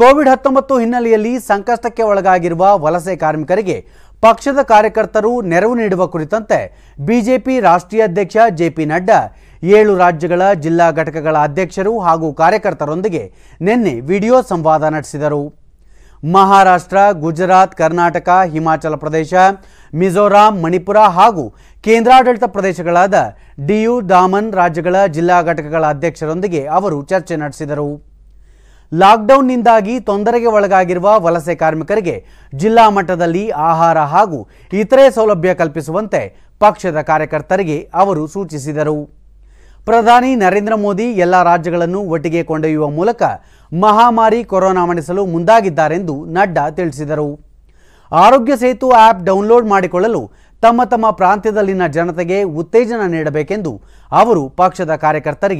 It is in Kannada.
ಕೋವಿಡ್ ಹತ್ತೊಂಬತ್ತು ಹಿನ್ನೆಲೆಯಲ್ಲಿ ಸಂಕಷ್ಟಕ್ಕೆ ಒಳಗಾಗಿರುವ ವಲಸೆ ಕಾರ್ಮಿಕರಿಗೆ ಪಕ್ಷದ ಕಾರ್ಯಕರ್ತರು ನೆರವು ನೀಡುವ ಕುರಿತಂತೆ ಬಿಜೆಪಿ ರಾಷ್ಟ್ರೀಯ ಅಧ್ಯಕ್ಷ ಜೆಪಿ ನಡ್ಡಾ ಏಳು ರಾಜ್ಯಗಳ ಜಿಲ್ಲಾ ಘಟಕಗಳ ಅಧ್ಯಕ್ಷರು ಹಾಗೂ ಕಾರ್ಯಕರ್ತರೊಂದಿಗೆ ನಿನ್ನೆ ವಿಡಿಯೋ ಸಂವಾದ ನಡೆಸಿದರು ಮಹಾರಾಷ್ಟ್ರ ಗುಜರಾತ್ ಕರ್ನಾಟಕ ಹಿಮಾಚಲ ಪ್ರದೇಶ ಮಿಜೋರಾಂ ಮಣಿಪುರ ಹಾಗೂ ಕೇಂದ್ರಾಡಳಿತ ಪ್ರದೇಶಗಳಾದ ಡಿಯು ದಾಮನ್ ರಾಜ್ಯಗಳ ಜಿಲ್ಲಾ ಘಟಕಗಳ ಅಧ್ಯಕ್ಷರೊಂದಿಗೆ ಅವರು ಚರ್ಚೆ ನಡೆಸಿದರು ಲಾಕ್ಡೌನ್ನಿಂದಾಗಿ ತೊಂದರೆಗೆ ಒಳಗಾಗಿರುವ ವಲಸೆ ಕಾರ್ಮಿಕರಿಗೆ ಜಿಲ್ಲಾ ಮಟ್ಟದಲ್ಲಿ ಆಹಾರ ಹಾಗೂ ಇತರೆ ಸೌಲಭ್ಯ ಕಲ್ಪಿಸುವಂತೆ ಪಕ್ಷದ ಕಾರ್ಯಕರ್ತರಿಗೆ ಅವರು ಸೂಚಿಸಿದರು ಪ್ರಧಾನಿ ನರೇಂದ್ರ ಮೋದಿ ಎಲ್ಲ ರಾಜ್ಯಗಳನ್ನು ಒಟ್ಟಿಗೆ ಕೊಂಡೊಯ್ಯುವ ಮೂಲಕ ಮಹಾಮಾರಿ ಕೊರೋನಾ ಮಣಿಸಲು ಮುಂದಾಗಿದ್ದಾರೆಂದು ನಡ್ಡಾ ತಿಳಿಸಿದರು ಆರೋಗ್ಯ ಸೇತು ಆ್ಯಪ್ ಡೌನ್ಲೋಡ್ ಮಾಡಿಕೊಳ್ಳಲು ತಮ್ಮ ತಮ್ಮ ಪ್ರಾಂತ್ಯದಲ್ಲಿನ ಜನತೆಗೆ ಉತ್ತೇಜನ ನೀಡಬೇಕೆಂದು ಅವರು ಪಕ್ಷದ ಕಾರ್ಯಕರ್ತರಿಗೆ